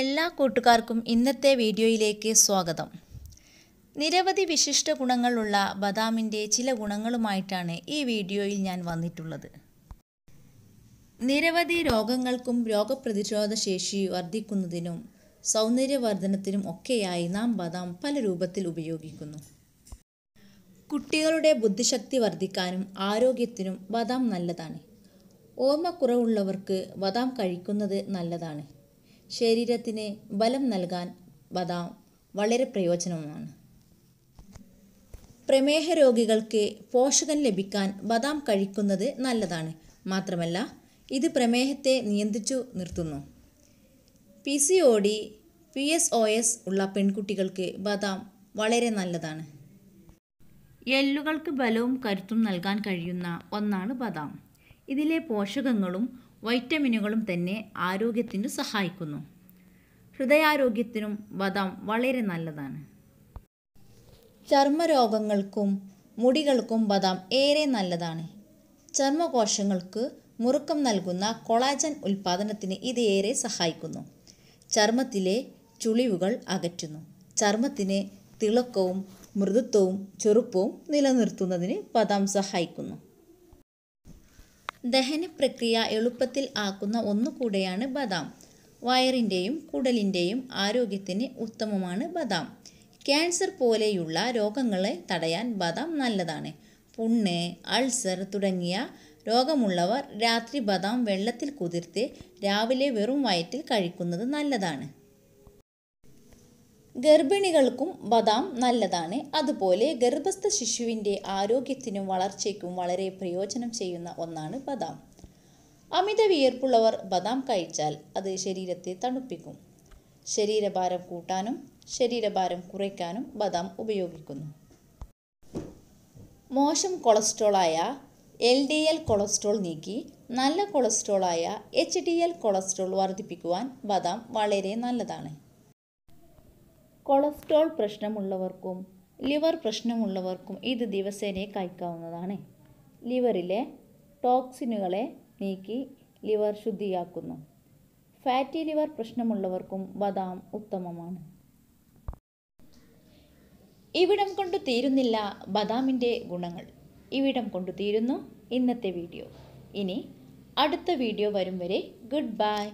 എല്ലാ കൂട്ടുകാർക്കും ഇന്നത്തെ വീഡിയോയിലേക്ക് സ്വാഗതം നിരവധി വിശിഷ്ട ഗുണങ്ങളുള്ള ബദാമിൻ്റെ ചില ഗുണങ്ങളുമായിട്ടാണ് ഈ വീഡിയോയിൽ ഞാൻ വന്നിട്ടുള്ളത് നിരവധി രോഗങ്ങൾക്കും രോഗപ്രതിരോധ ശേഷി വർദ്ധിക്കുന്നതിനും സൗന്ദര്യവർദ്ധനത്തിനും ഒക്കെയായി നാം ബദാം പല രൂപത്തിൽ ഉപയോഗിക്കുന്നു കുട്ടികളുടെ ബുദ്ധിശക്തി വർദ്ധിക്കാനും ആരോഗ്യത്തിനും ബദാം നല്ലതാണ് ഓർമ്മക്കുറവുള്ളവർക്ക് ബദാം കഴിക്കുന്നത് നല്ലതാണ് ശരീരത്തിന് ബലം നൽകാൻ ബദാം വളരെ പ്രയോജനവുമാണ് പ്രമേഹ രോഗികൾക്ക് പോഷകം ലഭിക്കാൻ ബദാം കഴിക്കുന്നത് നല്ലതാണ് മാത്രമല്ല ഇത് പ്രമേഹത്തെ നിയന്ത്രിച്ചു നിർത്തുന്നു P C O D P S O S ഉള്ള പെൺകുട്ടികൾക്ക് ബദാം വളരെ നല്ലതാണ് എല്ലുകൾക്ക് ബലവും കരുത്തും നൽകാൻ കഴിയുന്ന ഒന്നാണ് ബദാം ഇതിലെ പോഷകങ്ങളും വൈറ്റമിനുകളും തന്നെ ആരോഗ്യത്തിന് സഹായിക്കുന്നു ഹൃദയാരോഗ്യത്തിനും ബദാം വളരെ നല്ലതാണ് ചർമ്മരോഗങ്ങൾക്കും മുടികൾക്കും ബദാം ഏറെ നല്ലതാണ് ചർമ്മകോശങ്ങൾക്ക് മുറുക്കം നൽകുന്ന കൊളാജൻ ഉൽപ്പാദനത്തിന് ഇത് ഏറെ സഹായിക്കുന്നു ചർമ്മത്തിലെ ചുളിവുകൾ അകറ്റുന്നു ചർമ്മത്തിന് തിളക്കവും മൃദുത്വവും ചെറുപ്പവും നിലനിർത്തുന്നതിന് ബദാം സഹായിക്കുന്നു ദഹന പ്രക്രിയ എളുപ്പത്തിൽ ആക്കുന്ന ഒന്നുകൂടെയാണ് ബദാം വയറിൻ്റെയും കുടലിൻ്റെയും ആരോഗ്യത്തിന് ഉത്തമമാണ് ബദാം ക്യാൻസർ പോലെയുള്ള രോഗങ്ങളെ തടയാൻ ബദാം നല്ലതാണ് പുണ്ണ് അൾസർ തുടങ്ങിയ രോഗമുള്ളവർ രാത്രി ബദാം വെള്ളത്തിൽ കുതിർത്ത് രാവിലെ വെറും വയറ്റിൽ കഴിക്കുന്നത് നല്ലതാണ് ഗർഭിണികൾക്കും ബദാം നല്ലതാണ് അതുപോലെ ഗർഭസ്ഥ ശിശുവിൻ്റെ ആരോഗ്യത്തിനും വളർച്ചയ്ക്കും വളരെ പ്രയോജനം ചെയ്യുന്ന ഒന്നാണ് ബദാം അമിത വിയർപ്പുള്ളവർ ബദാം കഴിച്ചാൽ അത് ശരീരത്തെ തണുപ്പിക്കും ശരീരഭാരം കൂട്ടാനും ശരീരഭാരം കുറയ്ക്കാനും ബദാം ഉപയോഗിക്കുന്നു മോശം കൊളസ്ട്രോളായ എൽ ഡി എൽ കൊളസ്ട്രോൾ നീക്കി നല്ല കൊളസ്ട്രോളായ എച്ച് ഡി എൽ കൊളസ്ട്രോൾ വർദ്ധിപ്പിക്കുവാൻ ബദാം വളരെ നല്ലതാണ് കൊളസ്ട്രോൾ പ്രശ്നമുള്ളവർക്കും ലിവർ പ്രശ്നമുള്ളവർക്കും ഇത് ദിവസേനയെ കഴിക്കാവുന്നതാണ് ലിവറിലെ ടോക്സിനുകളെ നീക്കി ലിവർ ശുദ്ധിയാക്കുന്നു ഫാറ്റി ലിവർ പ്രശ്നമുള്ളവർക്കും ബദാം ഉത്തമമാണ് ഇവിടം കൊണ്ട് തീരുന്നില്ല ബദാമിൻ്റെ ഗുണങ്ങൾ ഇവിടം കൊണ്ട് തീരുന്നു ഇന്നത്തെ വീഡിയോ ഇനി അടുത്ത വീഡിയോ വരും വരെ ഗുഡ് ബൈ